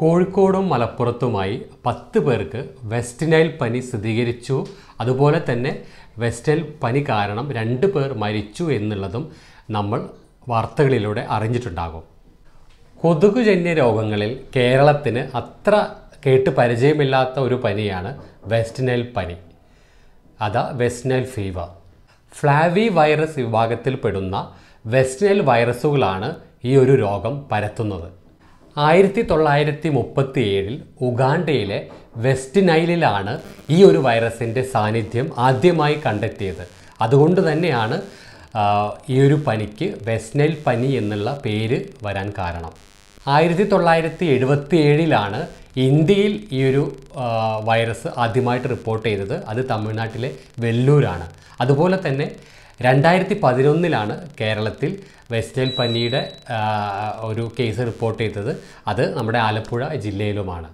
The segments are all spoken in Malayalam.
കോഴിക്കോടും മലപ്പുറത്തുമായി പത്ത് പേർക്ക് വെസ്റ്റ് നൈൽ പനി സ്ഥിരീകരിച്ചു അതുപോലെ തന്നെ വെസ്റ്റ് നൈൽ പനി കാരണം രണ്ട് പേർ മരിച്ചു എന്നുള്ളതും നമ്മൾ വാർത്തകളിലൂടെ അറിഞ്ഞിട്ടുണ്ടാകും കൊതുകുജന്യ രോഗങ്ങളിൽ കേരളത്തിന് അത്ര കേട്ട് പരിചയമില്ലാത്ത ഒരു പനിയാണ് വെസ്റ്റ് നൈൽ പനി അതാ West Nile fever flavivirus വിഭാഗത്തിൽപ്പെടുന്ന വെസ്റ്റ് നൈൽ വൈറസുകളാണ് ഈ ഒരു രോഗം പരത്തുന്നത് ആയിരത്തി തൊള്ളായിരത്തി മുപ്പത്തി ഏഴിൽ ഉഗാണ്ടയിലെ വെസ്റ്റ് നൈലിലാണ് ഈ ഒരു വൈറസിൻ്റെ സാന്നിധ്യം ആദ്യമായി കണ്ടെത്തിയത് അതുകൊണ്ട് തന്നെയാണ് ഈ ഒരു പനിക്ക് വെസ്റ്റ് നൈൽ പനി എന്നുള്ള പേര് വരാൻ കാരണം ആയിരത്തി തൊള്ളായിരത്തി എഴുപത്തി ഏഴിലാണ് ഇന്ത്യയിൽ ഈ ഒരു വൈറസ് ആദ്യമായിട്ട് റിപ്പോർട്ട് ചെയ്തത് അത് തമിഴ്നാട്ടിലെ വെല്ലൂരാണ് അതുപോലെ തന്നെ രണ്ടായിരത്തി പതിനൊന്നിലാണ് കേരളത്തിൽ വെസ്റ്റേൺ പനിയുടെ ഒരു കേസ് റിപ്പോർട്ട് ചെയ്തത് അത് നമ്മുടെ ആലപ്പുഴ ജില്ലയിലുമാണ്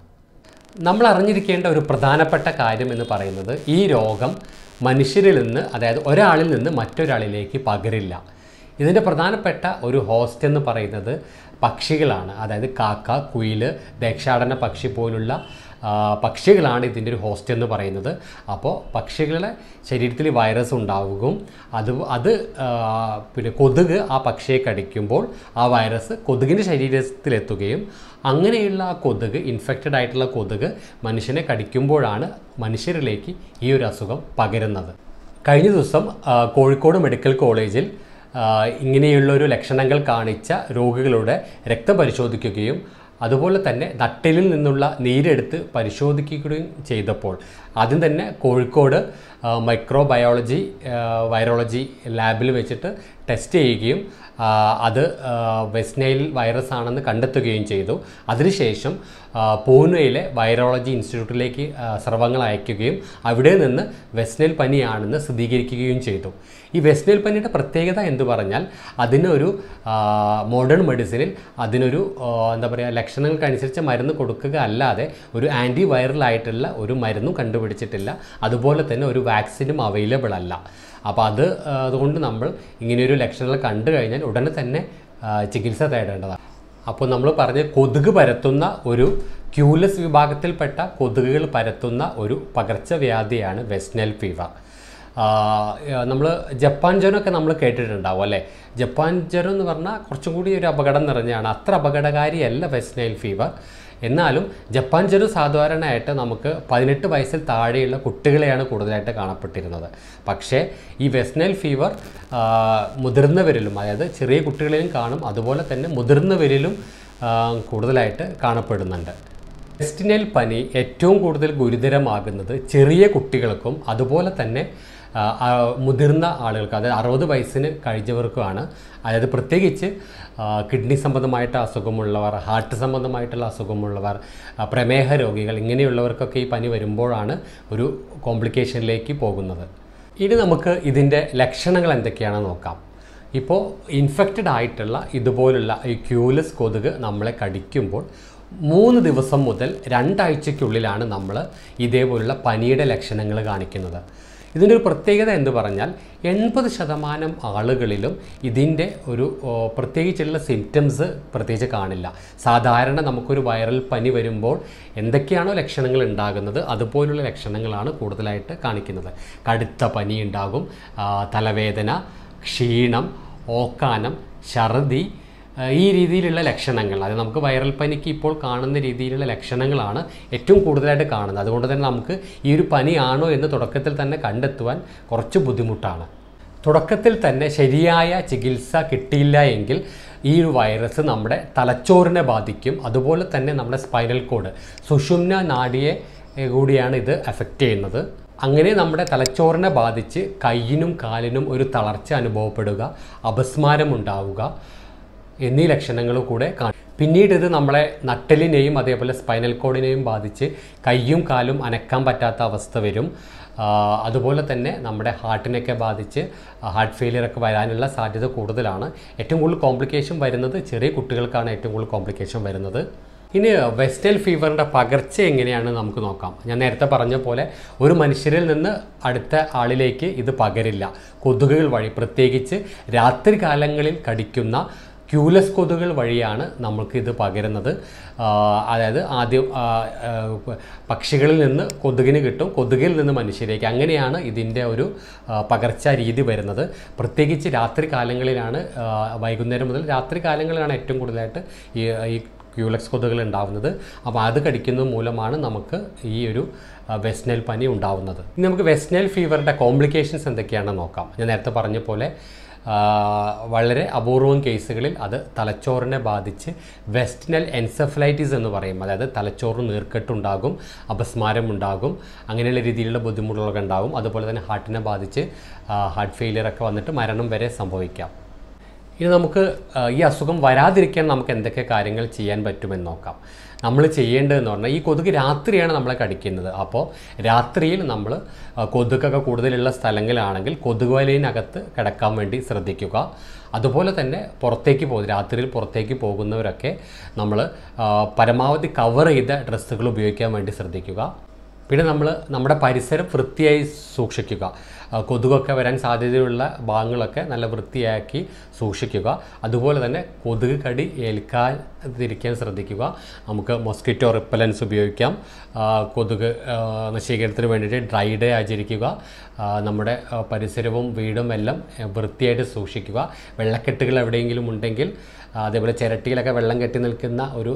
നമ്മൾ അറിഞ്ഞിരിക്കേണ്ട ഒരു പ്രധാനപ്പെട്ട കാര്യം എന്ന് പറയുന്നത് ഈ രോഗം മനുഷ്യരിൽ നിന്ന് അതായത് ഒരാളിൽ നിന്ന് മറ്റൊരാളിലേക്ക് പകരില്ല ഇതിൻ്റെ പ്രധാനപ്പെട്ട ഒരു ഹോസ്റ്റ് എന്ന് പറയുന്നത് പക്ഷികളാണ് അതായത് കാക്ക കുയിൽ ദക്ഷാടന പക്ഷി പോലുള്ള പക്ഷികളാണ് ഇതിൻ്റെ ഒരു ഹോസ്റ്റ് എന്ന് പറയുന്നത് അപ്പോൾ പക്ഷികളുടെ ശരീരത്തിൽ വൈറസ് ഉണ്ടാവുകയും അത് അത് പിന്നെ കൊതുക് ആ പക്ഷിയെ കടിക്കുമ്പോൾ ആ വൈറസ് കൊതുകിൻ്റെ ശരീരത്തിലെത്തുകയും അങ്ങനെയുള്ള ആ കൊതുക് ഇൻഫെക്റ്റഡ് ആയിട്ടുള്ള കൊതുക് മനുഷ്യനെ കടിക്കുമ്പോഴാണ് മനുഷ്യരിലേക്ക് ഈ ഒരു അസുഖം പകരുന്നത് കഴിഞ്ഞ ദിവസം കോഴിക്കോട് മെഡിക്കൽ കോളേജിൽ ഇങ്ങനെയുള്ള ഒരു ലക്ഷണങ്ങൾ കാണിച്ച രോഗികളുടെ രക്തം പരിശോധിക്കുകയും അതുപോലെ തന്നെ നട്ടലിൽ നിന്നുള്ള നീരെടുത്ത് പരിശോധിക്കുകയും ചെയ്തപ്പോൾ ആദ്യം തന്നെ കോഴിക്കോട് മൈക്രോബയോളജി വൈറോളജി ലാബിൽ വെച്ചിട്ട് ടെസ്റ്റ് ചെയ്യുകയും അത് വെസ്റ്റ് നൈൽ വൈറസ് ആണെന്ന് കണ്ടെത്തുകയും ചെയ്തു അതിനുശേഷം പൂനെയിലെ വൈറോളജി ഇൻസ്റ്റിറ്റ്യൂട്ടിലേക്ക് സ്രവങ്ങൾ അയക്കുകയും അവിടെ നിന്ന് വെസ്റ്റ് നൈൽ പനിയാണെന്ന് സ്ഥിരീകരിക്കുകയും ചെയ്തു ഈ വെസ്റ്റ് നൈൽ പനിയുടെ പ്രത്യേകത എന്ന് പറഞ്ഞാൽ അതിനൊരു മോഡേൺ മെഡിസിനിൽ അതിനൊരു എന്താ പറയുക ലക്ഷണങ്ങൾക്കനുസരിച്ച് മരുന്ന് കൊടുക്കുക അല്ലാതെ ഒരു ആൻറ്റി വൈറലായിട്ടുള്ള ഒരു മരുന്നും കണ്ടുപിടിച്ചിട്ടില്ല അതുപോലെ തന്നെ ഒരു വാക്സിനും അവൈലബിൾ അല്ല അപ്പോൾ അത് അതുകൊണ്ട് നമ്മൾ ഇങ്ങനെയൊരു ലക്ഷണങ്ങൾ കണ്ടു കഴിഞ്ഞാൽ ഉടനെ തന്നെ ചികിത്സ തേടേണ്ടതാണ് അപ്പോൾ നമ്മൾ പറഞ്ഞ് കൊതുക് പരത്തുന്ന ഒരു ക്യൂലസ് വിഭാഗത്തിൽപ്പെട്ട കൊതുകുകൾ പരത്തുന്ന ഒരു പകർച്ചവ്യാധിയാണ് വെസ്റ്റ്നൽ ഫീവർ നമ്മൾ ജപ്പാൻ ജ്വരമൊക്കെ നമ്മൾ കേട്ടിട്ടുണ്ടാവും അല്ലേ ജപ്പാൻ ജ്വരം എന്ന് പറഞ്ഞാൽ കുറച്ചും കൂടി ഒരു അപകടം നിറഞ്ഞതാണ് അത്ര അപകടകാരിയല്ല വെസ്റ്റ്നൈൽ ഫീവർ എന്നാലും ജപ്പാൻ ചെറു സാധാരണയായിട്ട് നമുക്ക് പതിനെട്ട് വയസ്സിൽ താഴെയുള്ള കുട്ടികളെയാണ് കൂടുതലായിട്ട് കാണപ്പെട്ടിരുന്നത് പക്ഷേ ഈ വെസ്റ്റ്നൈൽ ഫീവർ മുതിർന്നവരിലും അതായത് ചെറിയ കുട്ടികളിലും കാണും അതുപോലെ തന്നെ മുതിർന്നവരിലും കൂടുതലായിട്ട് കാണപ്പെടുന്നുണ്ട് വെസ്റ്റിനൽ പനി ഏറ്റവും കൂടുതൽ ഗുരുതരമാകുന്നത് ചെറിയ കുട്ടികൾക്കും അതുപോലെ തന്നെ മുതിർന്ന ആളുകൾക്ക് അതായത് അറുപത് വയസ്സിന് കഴിഞ്ഞവർക്കുമാണ് അതായത് പ്രത്യേകിച്ച് കിഡ്നി സംബന്ധമായിട്ട് അസുഖമുള്ളവർ ഹാർട്ട് സംബന്ധമായിട്ടുള്ള അസുഖമുള്ളവർ പ്രമേഹ രോഗികൾ ഇങ്ങനെയുള്ളവർക്കൊക്കെ ഈ പനി വരുമ്പോഴാണ് ഒരു കോംപ്ലിക്കേഷനിലേക്ക് പോകുന്നത് ഇനി നമുക്ക് ഇതിൻ്റെ ലക്ഷണങ്ങൾ എന്തൊക്കെയാണെന്ന് നോക്കാം ഇപ്പോൾ ഇൻഫെക്റ്റഡ് ആയിട്ടുള്ള ഇതുപോലുള്ള ഈ ക്യൂലസ് കൊതുക് നമ്മളെ കടിക്കുമ്പോൾ മൂന്ന് ദിവസം മുതൽ രണ്ടാഴ്ചയ്ക്കുള്ളിലാണ് നമ്മൾ ഇതേപോലുള്ള പനിയുടെ ലക്ഷണങ്ങൾ കാണിക്കുന്നത് ഇതിൻ്റെ ഒരു പ്രത്യേകത എന്ന് പറഞ്ഞാൽ എൺപത് ശതമാനം ആളുകളിലും ഇതിൻ്റെ ഒരു പ്രത്യേകിച്ചുള്ള സിംറ്റംസ് പ്രത്യേകിച്ച് കാണില്ല സാധാരണ നമുക്കൊരു വൈറൽ പനി വരുമ്പോൾ എന്തൊക്കെയാണോ ലക്ഷണങ്ങൾ ഉണ്ടാകുന്നത് അതുപോലുള്ള ലക്ഷണങ്ങളാണ് കൂടുതലായിട്ട് കാണിക്കുന്നത് കടുത്ത പനി ഉണ്ടാകും തലവേദന ക്ഷീണം ഓക്കാനം ഛർദി ഈ രീതിയിലുള്ള ലക്ഷണങ്ങൾ അത് നമുക്ക് വൈറൽ പനിക്ക് ഇപ്പോൾ കാണുന്ന രീതിയിലുള്ള ലക്ഷണങ്ങളാണ് ഏറ്റവും കൂടുതലായിട്ട് കാണുന്നത് അതുകൊണ്ട് തന്നെ നമുക്ക് ഈ ഒരു പനിയാണോ എന്ന് തുടക്കത്തിൽ തന്നെ കണ്ടെത്തുവാൻ കുറച്ച് ബുദ്ധിമുട്ടാണ് തുടക്കത്തിൽ തന്നെ ശരിയായ ചികിത്സ കിട്ടിയില്ല എങ്കിൽ ഈ ഒരു വൈറസ് നമ്മുടെ തലച്ചോറിനെ ബാധിക്കും അതുപോലെ തന്നെ നമ്മുടെ സ്പൈനൽ കോഡ് സുഷുമ്ന നാഡിയെ കൂടിയാണ് ഇത് അഫക്റ്റ് ചെയ്യുന്നത് അങ്ങനെ നമ്മുടെ തലച്ചോറിനെ ബാധിച്ച് കയ്യിനും കാലിനും ഒരു തളർച്ച അനുഭവപ്പെടുക അപസ്മാരമുണ്ടാവുക എന്നീ ലക്ഷണങ്ങൾ കൂടെ കാണും പിന്നീട് ഇത് നമ്മളെ നട്ടലിനെയും അതേപോലെ സ്പൈനൽ കോഡിനെയും ബാധിച്ച് കയ്യും കാലും അനക്കാൻ പറ്റാത്ത അവസ്ഥ വരും അതുപോലെ തന്നെ നമ്മുടെ ഹാർട്ടിനൊക്കെ ബാധിച്ച് ഹാർട്ട് ഫെയിലിയർ ഒക്കെ വരാനുള്ള സാധ്യത കൂടുതലാണ് ഏറ്റവും കൂടുതൽ കോംപ്ലിക്കേഷൻ വരുന്നത് ചെറിയ കുട്ടികൾക്കാണ് ഏറ്റവും കൂടുതൽ കോംപ്ലിക്കേഷൻ വരുന്നത് ഇനി വെസ്റ്റൽ ഫീവറിൻ്റെ പകർച്ച എങ്ങനെയാണ് നമുക്ക് നോക്കാം ഞാൻ നേരത്തെ പറഞ്ഞ പോലെ ഒരു മനുഷ്യരിൽ നിന്ന് അടുത്ത ആളിലേക്ക് ഇത് പകരില്ല കൊതുകുകൾ വഴി പ്രത്യേകിച്ച് രാത്രി കാലങ്ങളിൽ കടിക്കുന്ന ക്യൂലെസ് കൊതുകൾ വഴിയാണ് നമ്മൾക്കിത് പകരുന്നത് അതായത് ആദ്യം പക്ഷികളിൽ നിന്ന് കൊതുകിന് കിട്ടും കൊതുകിൽ നിന്ന് മനുഷ്യരിലേക്ക് അങ്ങനെയാണ് ഇതിൻ്റെ ഒരു പകർച്ച രീതി വരുന്നത് പ്രത്യേകിച്ച് രാത്രി കാലങ്ങളിലാണ് വൈകുന്നേരം മുതൽ രാത്രി കാലങ്ങളിലാണ് ഏറ്റവും കൂടുതലായിട്ട് ഈ ക്യൂലക്സ് കൊതുകൾ ഉണ്ടാവുന്നത് അപ്പോൾ അത് കടിക്കുന്ന മൂലമാണ് നമുക്ക് ഈ ഒരു വെസ്റ്റ്നൽ പനി ഉണ്ടാവുന്നത് ഇനി നമുക്ക് വെസ്റ്റ്നൽ ഫീവറിൻ്റെ കോംപ്ലിക്കേഷൻസ് എന്തൊക്കെയാണെന്ന് നോക്കാം ഞാൻ നേരത്തെ പറഞ്ഞ പോലെ വളരെ അപൂർവം കേസുകളിൽ അത് തലച്ചോറിനെ ബാധിച്ച് വെസ്റ്റിനൽ എൻസെഫലൈറ്റിസ് എന്ന് പറയും അതായത് തലച്ചോറ് നീർക്കെട്ടുണ്ടാകും അപസ്മാരം ഉണ്ടാകും അങ്ങനെയുള്ള രീതിയിലുള്ള ബുദ്ധിമുട്ടുകളൊക്കെ ഉണ്ടാകും അതുപോലെ തന്നെ ഹാർട്ടിനെ ബാധിച്ച് ഹാർട്ട് ഫെയിലിയർ ഒക്കെ വന്നിട്ട് മരണം വരെ സംഭവിക്കാം ഇനി നമുക്ക് ഈ അസുഖം വരാതിരിക്കാൻ നമുക്ക് എന്തൊക്കെ കാര്യങ്ങൾ ചെയ്യാൻ പറ്റുമെന്ന് നോക്കാം നമ്മൾ ചെയ്യേണ്ടതെന്ന് പറഞ്ഞാൽ ഈ കൊതുക് രാത്രിയാണ് നമ്മളെ കടിക്കുന്നത് അപ്പോൾ രാത്രിയിൽ നമ്മൾ കൊതുക്കൊക്കെ കൂടുതലുള്ള സ്ഥലങ്ങളിലാണെങ്കിൽ കൊതുക് കിടക്കാൻ വേണ്ടി ശ്രദ്ധിക്കുക അതുപോലെ തന്നെ പുറത്തേക്ക് പോകും രാത്രിയിൽ പുറത്തേക്ക് പോകുന്നവരൊക്കെ നമ്മൾ പരമാവധി കവർ ചെയ്ത ഡ്രസ്സുകൾ ഉപയോഗിക്കാൻ വേണ്ടി ശ്രദ്ധിക്കുക പിന്നെ നമ്മൾ നമ്മുടെ പരിസരം വൃത്തിയായി സൂക്ഷിക്കുക കൊതുകൊക്കെ വരാൻ സാധ്യതയുള്ള ഭാഗങ്ങളൊക്കെ നല്ല വൃത്തിയാക്കി സൂക്ഷിക്കുക അതുപോലെ തന്നെ കൊതുക് കടി ഏൽക്കാതിരിക്കാൻ ശ്രദ്ധിക്കുക നമുക്ക് മൊസ്കിറ്റോ റിപ്പലൻസ് ഉപയോഗിക്കാം കൊതുക് നശീകരണത്തിന് വേണ്ടിയിട്ട് ഡ്രൈ ഡേ ആചരിക്കുക നമ്മുടെ പരിസരവും വീടും എല്ലാം വൃത്തിയായിട്ട് സൂക്ഷിക്കുക വെള്ളക്കെട്ടുകൾ എവിടെയെങ്കിലും ഉണ്ടെങ്കിൽ അതേപോലെ ചിരട്ടിയിലൊക്കെ വെള്ളം കെട്ടി നിൽക്കുന്ന ഒരു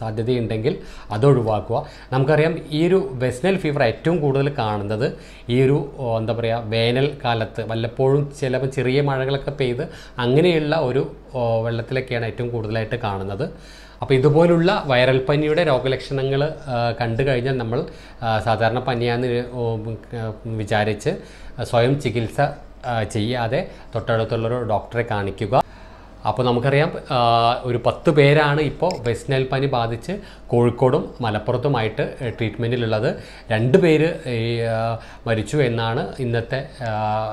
സാധ്യതയുണ്ടെങ്കിൽ അതൊഴിവാക്കുക നമുക്കറിയാം ഈ ഒരു വെസ്നൽ ഫീവർ ഏറ്റവും കൂടുതൽ കാണുന്നത് ഈ ഒരു എന്താ പറയുക വേനൽ കാലത്ത് വല്ലപ്പോഴും ചിലപ്പോൾ ചെറിയ മഴകളൊക്കെ പെയ്ത് അങ്ങനെയുള്ള ഒരു വെള്ളത്തിലൊക്കെയാണ് ഏറ്റവും കൂടുതലായിട്ട് കാണുന്നത് അപ്പോൾ ഇതുപോലുള്ള വൈറൽ പനിയുടെ രോഗലക്ഷണങ്ങൾ കണ്ടു കഴിഞ്ഞാൽ നമ്മൾ സാധാരണ പനിയാന്ന് വിചാരിച്ച് സ്വയം ചികിത്സ ചെയ്യാതെ തൊട്ടടുത്തുള്ളൊരു ഡോക്ടറെ കാണിക്കുക അപ്പോൾ നമുക്കറിയാം ഒരു പത്ത് പേരാണ് ഇപ്പോൾ വെസ്റ്റ്നൈൽ പനി ബാധിച്ച് കോഴിക്കോടും മലപ്പുറത്തുമായിട്ട് ട്രീറ്റ്മെൻറ്റിലുള്ളത് രണ്ട് പേര് മരിച്ചു എന്നാണ് ഇന്നത്തെ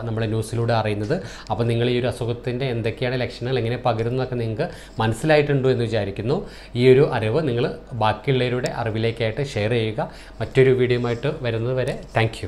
നമ്മുടെ ന്യൂസിലൂടെ അറിയുന്നത് അപ്പോൾ നിങ്ങൾ ഈ ഒരു അസുഖത്തിൻ്റെ എന്തൊക്കെയാണ് ലക്ഷണങ്ങൾ എങ്ങനെ പകരുന്നതൊക്കെ നിങ്ങൾക്ക് മനസ്സിലായിട്ടുണ്ടോ എന്ന് വിചാരിക്കുന്നു ഈ ഒരു അറിവ് നിങ്ങൾ ബാക്കിയുള്ളവരുടെ അറിവിലേക്കായിട്ട് ഷെയർ ചെയ്യുക മറ്റൊരു വീഡിയോയുമായിട്ട് വരുന്നത് വരെ താങ്ക്